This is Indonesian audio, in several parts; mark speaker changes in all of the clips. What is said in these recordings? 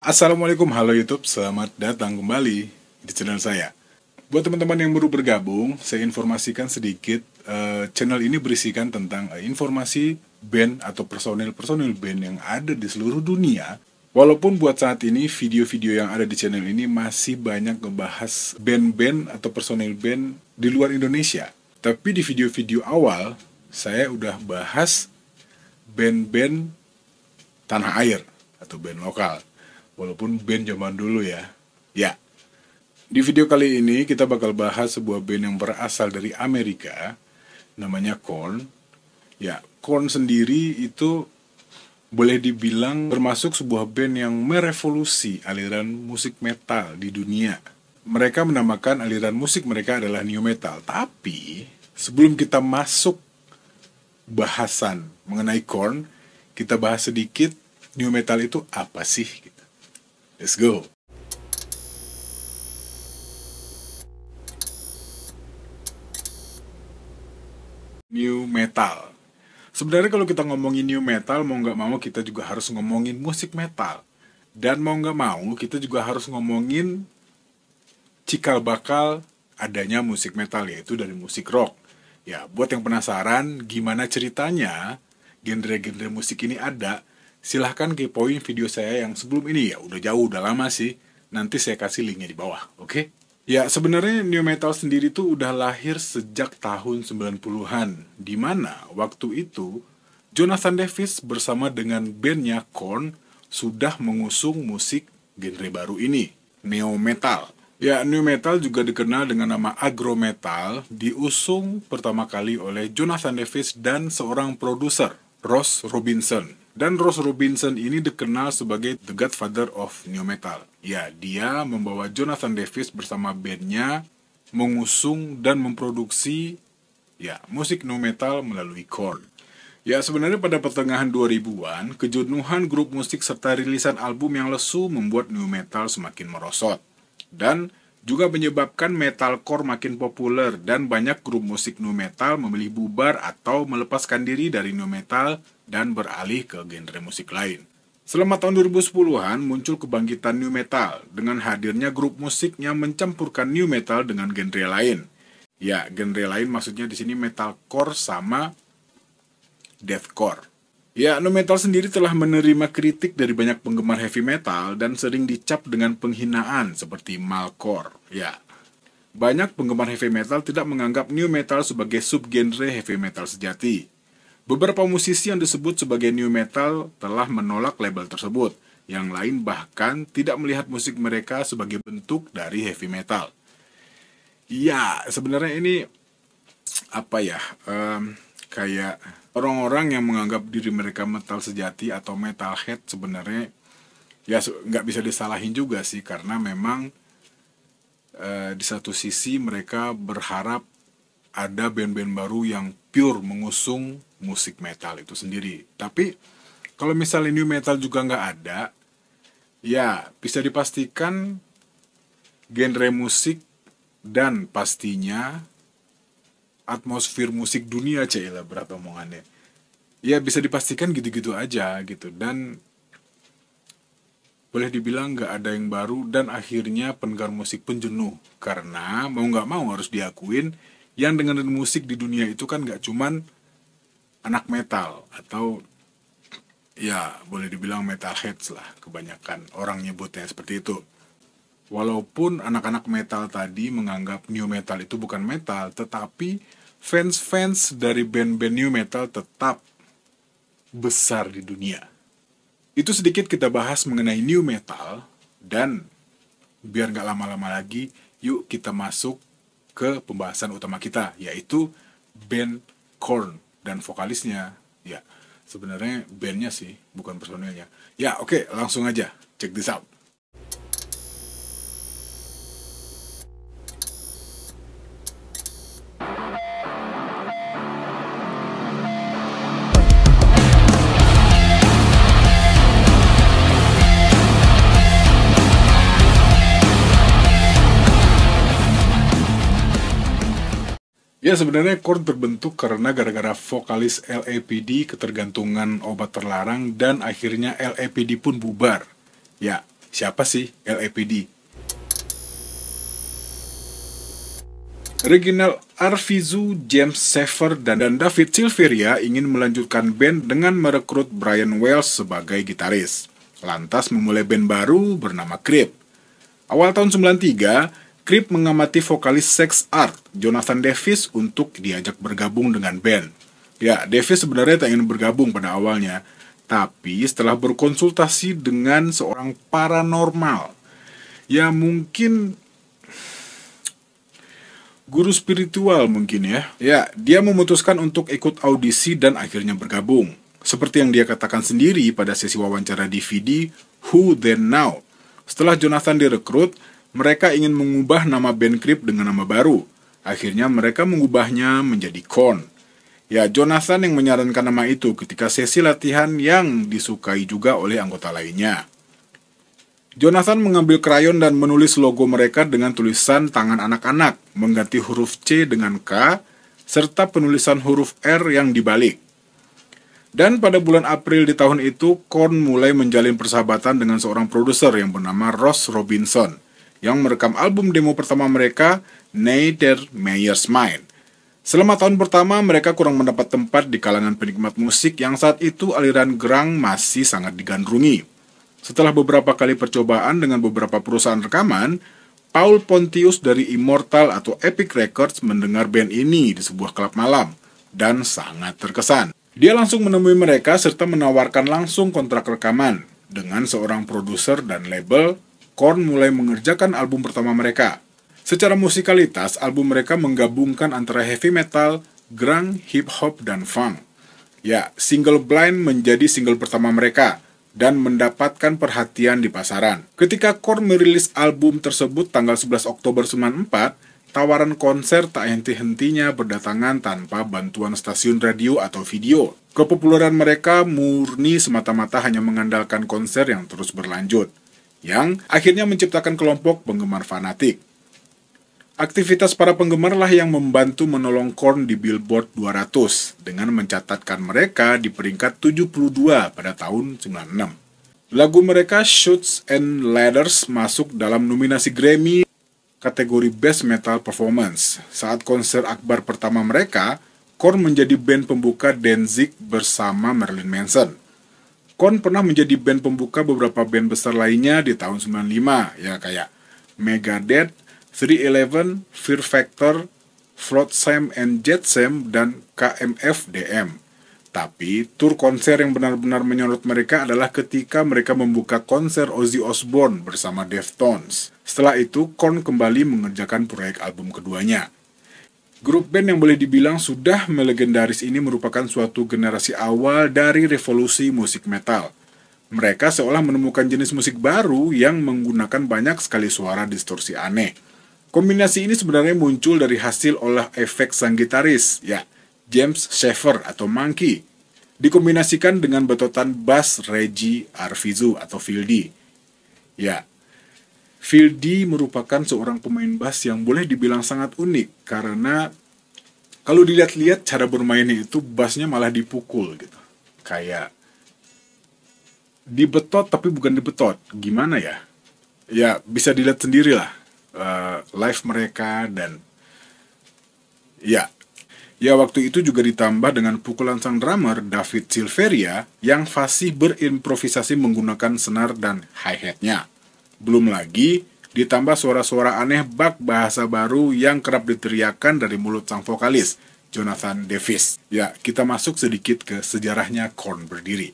Speaker 1: Assalamualaikum, halo YouTube, selamat datang kembali di channel saya. Buat teman-teman yang baru bergabung, saya informasikan sedikit uh, channel ini berisikan tentang uh, informasi band atau personil-personil band yang ada di seluruh dunia. Walaupun buat saat ini video-video yang ada di channel ini masih banyak membahas band-band atau personil band di luar Indonesia. Tapi di video-video awal, saya udah bahas band-band tanah air atau band lokal walaupun band zaman dulu ya. Ya. Di video kali ini kita bakal bahas sebuah band yang berasal dari Amerika namanya Korn. Ya, Korn sendiri itu boleh dibilang termasuk sebuah band yang merevolusi aliran musik metal di dunia. Mereka menamakan aliran musik mereka adalah new metal. Tapi sebelum kita masuk bahasan mengenai Korn, kita bahas sedikit new metal itu apa sih? Let's go. New metal. Sebenarnya kalau kita ngomongin new metal, mau nggak mau kita juga harus ngomongin musik metal. Dan mau nggak mau kita juga harus ngomongin cikal bakal adanya musik metal yaitu dari musik rock. Ya, buat yang penasaran gimana ceritanya genre-genre musik ini ada, silahkan kepoin video saya yang sebelum ini ya udah jauh udah lama sih nanti saya kasih linknya di bawah oke okay? ya sebenarnya new metal sendiri tuh udah lahir sejak tahun 90-an dimana waktu itu Jonathan Davis bersama dengan bandnya Korn sudah mengusung musik genre baru ini neo metal Ya, new metal juga dikenal dengan nama agro metal, diusung pertama kali oleh Jonathan Davis dan seorang produser, Ross Robinson. Dan Ross Robinson ini dikenal sebagai The Godfather of New Metal. Ya, dia membawa Jonathan Davis bersama bandnya mengusung dan memproduksi ya musik new metal melalui Korn. Ya sebenarnya pada pertengahan 2000-an, kejenuhan grup musik serta rilisan album yang lesu membuat new metal semakin merosot. Dan juga menyebabkan metalcore makin populer dan banyak grup musik nu metal memilih bubar atau melepaskan diri dari nu metal dan beralih ke genre musik lain. Selama tahun 2010-an muncul kebangkitan new metal dengan hadirnya grup musik yang mencampurkan new metal dengan genre lain. Ya, genre lain maksudnya di sini metalcore sama deathcore. Ya, nu metal sendiri telah menerima kritik dari banyak penggemar heavy metal dan sering dicap dengan penghinaan seperti malcore. Ya, banyak penggemar heavy metal tidak menganggap new metal sebagai subgenre heavy metal sejati. Beberapa musisi yang disebut sebagai new metal telah menolak label tersebut. Yang lain bahkan tidak melihat musik mereka sebagai bentuk dari heavy metal. Ya, sebenarnya ini apa ya? Um, kayak orang-orang yang menganggap diri mereka metal sejati atau metal head sebenarnya ya nggak bisa disalahin juga sih karena memang e, di satu sisi mereka berharap ada band-band baru yang pure mengusung musik metal itu sendiri tapi kalau misalnya new metal juga nggak ada ya bisa dipastikan genre musik dan pastinya atmosfer musik dunia Cila berat omongannya ya bisa dipastikan gitu-gitu aja gitu dan boleh dibilang nggak ada yang baru dan akhirnya penggar musik pun jenuh karena mau nggak mau harus diakuin yang dengerin musik di dunia itu kan nggak cuman anak metal atau ya boleh dibilang metalheads lah kebanyakan orang nyebutnya seperti itu walaupun anak-anak metal tadi menganggap new metal itu bukan metal tetapi fans-fans dari band-band new metal tetap besar di dunia. Itu sedikit kita bahas mengenai new metal dan biar nggak lama-lama lagi, yuk kita masuk ke pembahasan utama kita yaitu band Korn dan vokalisnya. Ya, sebenarnya bandnya sih bukan personilnya. Ya oke okay, langsung aja check this out. Ya sebenarnya Korn terbentuk karena gara-gara vokalis LAPD ketergantungan obat terlarang dan akhirnya LAPD pun bubar. Ya, siapa sih LAPD? Reginald Arvizu, James Sefer, dan David Silveria ingin melanjutkan band dengan merekrut Brian Wells sebagai gitaris. Lantas memulai band baru bernama Creep. Awal tahun 93, Krip mengamati vokalis Sex Art, Jonathan Davis, untuk diajak bergabung dengan band. Ya, Davis sebenarnya tak ingin bergabung pada awalnya, tapi setelah berkonsultasi dengan seorang paranormal, ya mungkin guru spiritual mungkin ya. Ya, dia memutuskan untuk ikut audisi dan akhirnya bergabung. Seperti yang dia katakan sendiri pada sesi wawancara DVD Who Then Now. Setelah Jonathan direkrut, mereka ingin mengubah nama band Creep dengan nama baru. Akhirnya mereka mengubahnya menjadi Korn. Ya, Jonathan yang menyarankan nama itu ketika sesi latihan yang disukai juga oleh anggota lainnya. Jonathan mengambil krayon dan menulis logo mereka dengan tulisan tangan anak-anak, mengganti huruf C dengan K, serta penulisan huruf R yang dibalik. Dan pada bulan April di tahun itu, Korn mulai menjalin persahabatan dengan seorang produser yang bernama Ross Robinson – yang merekam album demo pertama mereka, Neither Mayor's Mind. Selama tahun pertama, mereka kurang mendapat tempat di kalangan penikmat musik yang saat itu aliran gerang masih sangat digandrungi. Setelah beberapa kali percobaan dengan beberapa perusahaan rekaman, Paul Pontius dari Immortal atau Epic Records mendengar band ini di sebuah klub malam dan sangat terkesan. Dia langsung menemui mereka serta menawarkan langsung kontrak rekaman dengan seorang produser dan label Korn mulai mengerjakan album pertama mereka. Secara musikalitas, album mereka menggabungkan antara heavy metal, grunge, hip hop, dan funk. Ya, single Blind menjadi single pertama mereka dan mendapatkan perhatian di pasaran. Ketika Korn merilis album tersebut tanggal 11 Oktober 94, tawaran konser tak henti-hentinya berdatangan tanpa bantuan stasiun radio atau video. Kepopuleran mereka murni semata-mata hanya mengandalkan konser yang terus berlanjut yang akhirnya menciptakan kelompok penggemar fanatik. Aktivitas para penggemarlah yang membantu menolong Korn di Billboard 200 dengan mencatatkan mereka di peringkat 72 pada tahun 96. Lagu mereka Shoots and Ladders masuk dalam nominasi Grammy kategori Best Metal Performance. Saat konser akbar pertama mereka, Korn menjadi band pembuka Danzig bersama Marilyn Manson. Korn pernah menjadi band pembuka beberapa band besar lainnya di tahun 95 ya kayak Megadeth, 311, Fear Factor, Sam and Jet Sam dan KMFDM. Tapi tur konser yang benar-benar menyorot mereka adalah ketika mereka membuka konser Ozzy Osbourne bersama Deftones. Setelah itu, Korn kembali mengerjakan proyek album keduanya, Grup band yang boleh dibilang sudah melegendaris ini merupakan suatu generasi awal dari revolusi musik metal. Mereka seolah menemukan jenis musik baru yang menggunakan banyak sekali suara distorsi aneh. Kombinasi ini sebenarnya muncul dari hasil olah efek sang gitaris, ya, James Shaffer atau Monkey. Dikombinasikan dengan betotan bass Reggie Arvizu atau Fildi. Ya, Fildi merupakan seorang pemain bass yang boleh dibilang sangat unik karena kalau dilihat-lihat cara bermainnya itu bassnya malah dipukul gitu. Kayak dibetot tapi bukan dibetot. Gimana ya? Ya bisa dilihat sendiri lah uh, eh, live mereka dan ya Ya waktu itu juga ditambah dengan pukulan sang drummer David Silveria yang fasih berimprovisasi menggunakan senar dan hi-hatnya. Belum lagi ditambah suara-suara aneh bak bahasa baru yang kerap diteriakan dari mulut sang vokalis, Jonathan Davis. Ya, kita masuk sedikit ke sejarahnya Korn berdiri.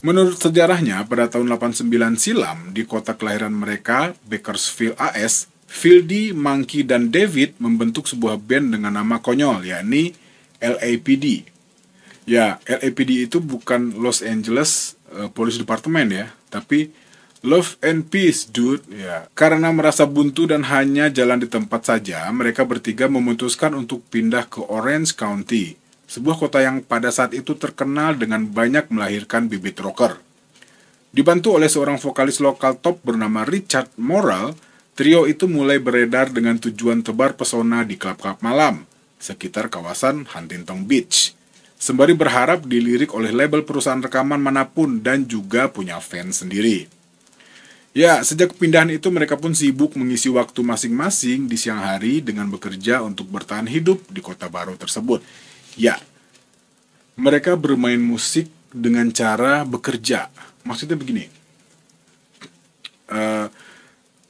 Speaker 1: Menurut sejarahnya, pada tahun 89 silam, di kota kelahiran mereka, Bakersfield AS, Fildy, Monkey, dan David membentuk sebuah band dengan nama konyol, yakni LAPD, Ya, LAPD itu bukan Los Angeles uh, Police Department ya, tapi Love and Peace, dude. Ya, karena merasa buntu dan hanya jalan di tempat saja, mereka bertiga memutuskan untuk pindah ke Orange County, sebuah kota yang pada saat itu terkenal dengan banyak melahirkan bibit rocker. Dibantu oleh seorang vokalis lokal top bernama Richard Moral, trio itu mulai beredar dengan tujuan tebar pesona di klub-klub malam sekitar kawasan Huntington Beach sembari berharap dilirik oleh label perusahaan rekaman manapun dan juga punya fans sendiri. Ya, sejak kepindahan itu mereka pun sibuk mengisi waktu masing-masing di siang hari dengan bekerja untuk bertahan hidup di kota baru tersebut. Ya, mereka bermain musik dengan cara bekerja. Maksudnya begini, uh,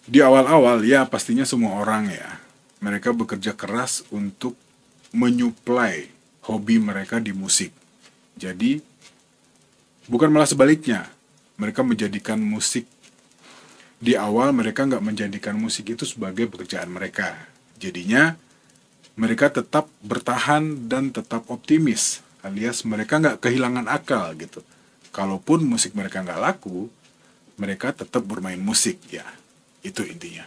Speaker 1: di awal-awal ya pastinya semua orang ya, mereka bekerja keras untuk menyuplai hobi mereka di musik. Jadi, bukan malah sebaliknya, mereka menjadikan musik. Di awal mereka nggak menjadikan musik itu sebagai pekerjaan mereka. Jadinya, mereka tetap bertahan dan tetap optimis, alias mereka nggak kehilangan akal gitu. Kalaupun musik mereka nggak laku, mereka tetap bermain musik ya. Itu intinya.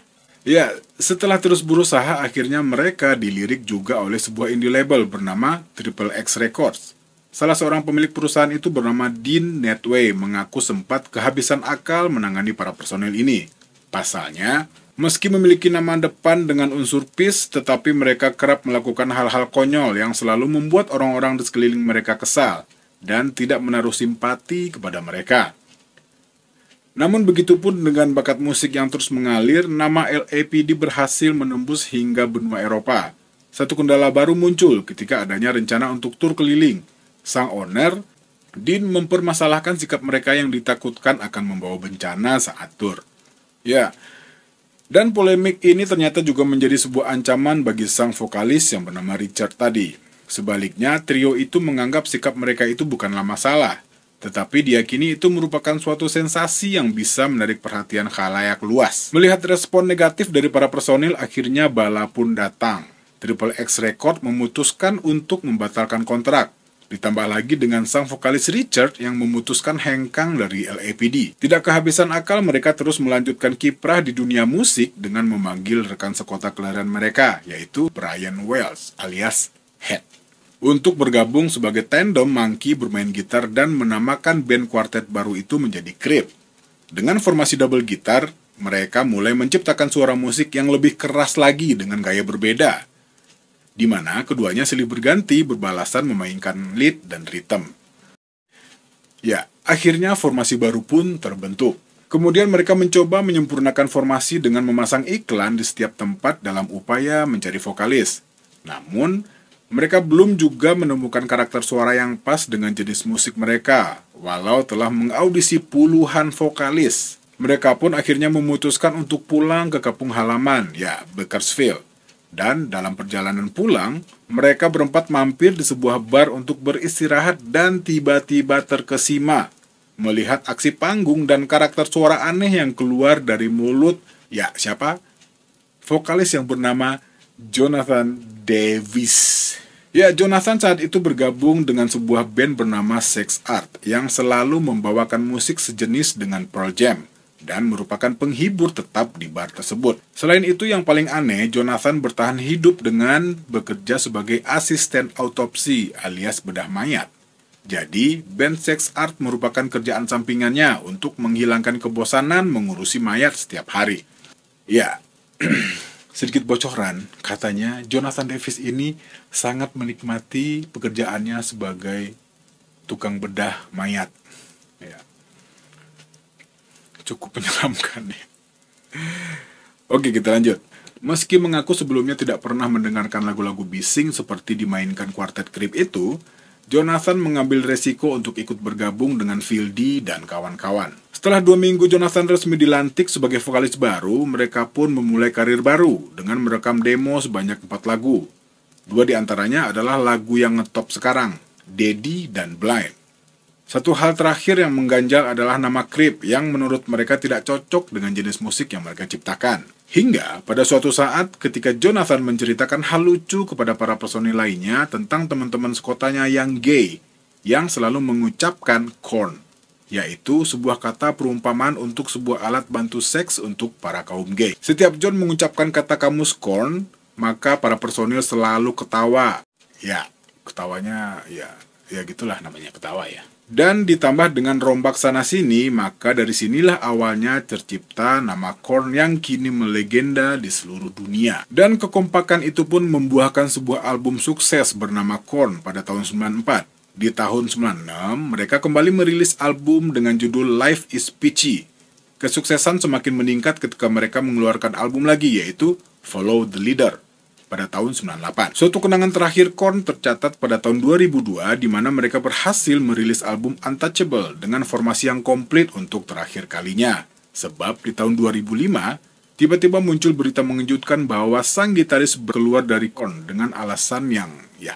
Speaker 1: Ya, setelah terus berusaha, akhirnya mereka dilirik juga oleh sebuah indie label bernama Triple X Records. Salah seorang pemilik perusahaan itu bernama Dean Netway mengaku sempat kehabisan akal menangani para personil ini. Pasalnya, meski memiliki nama depan dengan unsur peace, tetapi mereka kerap melakukan hal-hal konyol yang selalu membuat orang-orang di sekeliling mereka kesal dan tidak menaruh simpati kepada mereka. Namun begitu pun dengan bakat musik yang terus mengalir, nama LAPD berhasil menembus hingga benua Eropa. Satu kendala baru muncul ketika adanya rencana untuk tur keliling. Sang owner, Dean mempermasalahkan sikap mereka yang ditakutkan akan membawa bencana saat tur. Ya, dan polemik ini ternyata juga menjadi sebuah ancaman bagi sang vokalis yang bernama Richard tadi. Sebaliknya, trio itu menganggap sikap mereka itu bukanlah masalah, tetapi diakini itu merupakan suatu sensasi yang bisa menarik perhatian khalayak luas. Melihat respon negatif dari para personil, akhirnya bala pun datang. Triple X Record memutuskan untuk membatalkan kontrak. Ditambah lagi dengan sang vokalis Richard yang memutuskan hengkang dari LAPD. Tidak kehabisan akal, mereka terus melanjutkan kiprah di dunia musik dengan memanggil rekan sekota kelahiran mereka, yaitu Brian Wells alias Head untuk bergabung sebagai tandem Monkey bermain gitar dan menamakan band kuartet baru itu menjadi Creep. Dengan formasi double gitar, mereka mulai menciptakan suara musik yang lebih keras lagi dengan gaya berbeda, di mana keduanya silih berganti berbalasan memainkan lead dan ritme. Ya, akhirnya formasi baru pun terbentuk. Kemudian mereka mencoba menyempurnakan formasi dengan memasang iklan di setiap tempat dalam upaya mencari vokalis. Namun, mereka belum juga menemukan karakter suara yang pas dengan jenis musik mereka, walau telah mengaudisi puluhan vokalis. Mereka pun akhirnya memutuskan untuk pulang ke kampung halaman, ya Bakersfield. Dan dalam perjalanan pulang, mereka berempat mampir di sebuah bar untuk beristirahat dan tiba-tiba terkesima. Melihat aksi panggung dan karakter suara aneh yang keluar dari mulut, ya siapa? Vokalis yang bernama Jonathan Davis. Ya, Jonathan saat itu bergabung dengan sebuah band bernama Sex Art yang selalu membawakan musik sejenis dengan Pearl Jam dan merupakan penghibur tetap di bar tersebut. Selain itu yang paling aneh, Jonathan bertahan hidup dengan bekerja sebagai asisten autopsi alias bedah mayat. Jadi, band Sex Art merupakan kerjaan sampingannya untuk menghilangkan kebosanan mengurusi mayat setiap hari. Ya, sedikit bocoran, katanya Jonathan Davis ini sangat menikmati pekerjaannya sebagai tukang bedah mayat. Ya. Cukup menyeramkan ya. Oke, kita lanjut. Meski mengaku sebelumnya tidak pernah mendengarkan lagu-lagu bising seperti dimainkan kuartet Krip itu, Jonathan mengambil resiko untuk ikut bergabung dengan Fieldy dan kawan-kawan. Setelah dua minggu Jonathan resmi dilantik sebagai vokalis baru, mereka pun memulai karir baru dengan merekam demo sebanyak empat lagu. Dua di antaranya adalah lagu yang ngetop sekarang, Daddy dan Blind. Satu hal terakhir yang mengganjal adalah nama Krip yang menurut mereka tidak cocok dengan jenis musik yang mereka ciptakan. Hingga pada suatu saat ketika Jonathan menceritakan hal lucu kepada para personil lainnya tentang teman-teman sekotanya yang gay yang selalu mengucapkan corn yaitu sebuah kata perumpamaan untuk sebuah alat bantu seks untuk para kaum gay. Setiap John mengucapkan kata kamus corn, maka para personil selalu ketawa. Ya, ketawanya ya ya gitulah namanya ketawa ya. Dan ditambah dengan rombak sana-sini, maka dari sinilah awalnya tercipta nama Korn yang kini melegenda di seluruh dunia. Dan kekompakan itu pun membuahkan sebuah album sukses bernama Korn pada tahun 94. Di tahun 96, mereka kembali merilis album dengan judul Life is Peachy. Kesuksesan semakin meningkat ketika mereka mengeluarkan album lagi yaitu Follow the Leader pada tahun 98. Suatu kenangan terakhir Korn tercatat pada tahun 2002 di mana mereka berhasil merilis album Untouchable dengan formasi yang komplit untuk terakhir kalinya. Sebab di tahun 2005, tiba-tiba muncul berita mengejutkan bahwa sang gitaris berkeluar dari Korn dengan alasan yang, ya,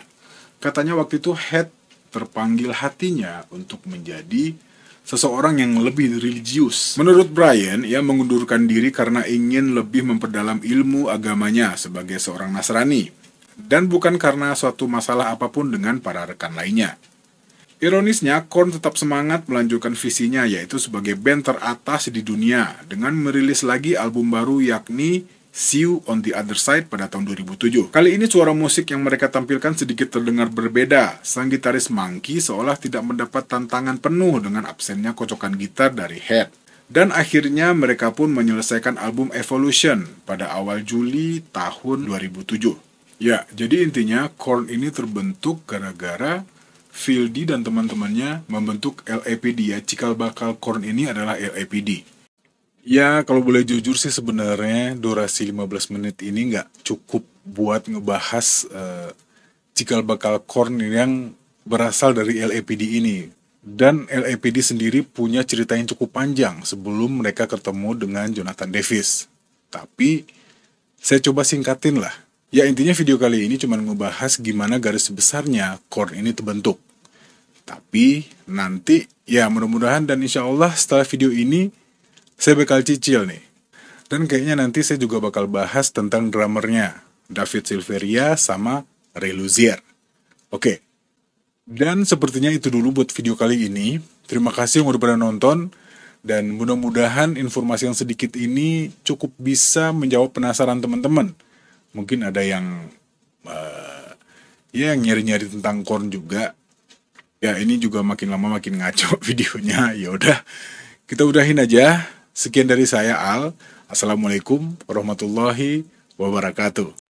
Speaker 1: katanya waktu itu head terpanggil hatinya untuk menjadi seseorang yang lebih religius. Menurut Brian, ia mengundurkan diri karena ingin lebih memperdalam ilmu agamanya sebagai seorang Nasrani, dan bukan karena suatu masalah apapun dengan para rekan lainnya. Ironisnya, Korn tetap semangat melanjutkan visinya yaitu sebagai band teratas di dunia dengan merilis lagi album baru yakni See You on the Other Side pada tahun 2007. Kali ini suara musik yang mereka tampilkan sedikit terdengar berbeda. Sang gitaris Monkey seolah tidak mendapat tantangan penuh dengan absennya kocokan gitar dari Head. Dan akhirnya mereka pun menyelesaikan album Evolution pada awal Juli tahun 2007. Ya, jadi intinya Korn ini terbentuk gara-gara Fieldy dan teman-temannya membentuk LAPD ya. Cikal bakal Korn ini adalah LAPD. Ya kalau boleh jujur sih sebenarnya durasi 15 menit ini nggak cukup buat ngebahas uh, cikal bakal korn yang berasal dari LAPD ini. Dan LAPD sendiri punya cerita yang cukup panjang sebelum mereka ketemu dengan Jonathan Davis. Tapi saya coba singkatin lah. Ya intinya video kali ini cuma ngebahas gimana garis besarnya korn ini terbentuk. Tapi nanti ya mudah-mudahan dan insya Allah setelah video ini saya bakal cicil nih. Dan kayaknya nanti saya juga bakal bahas tentang drummernya, David Silveria sama Ray Luzier. Oke, dan sepertinya itu dulu buat video kali ini. Terima kasih yang udah pada nonton. Dan mudah-mudahan informasi yang sedikit ini cukup bisa menjawab penasaran teman-teman. Mungkin ada yang uh, ya nyari-nyari tentang corn juga. Ya ini juga makin lama makin ngaco videonya. Ya udah, kita udahin aja. Sekian dari saya Al. Assalamualaikum warahmatullahi wabarakatuh.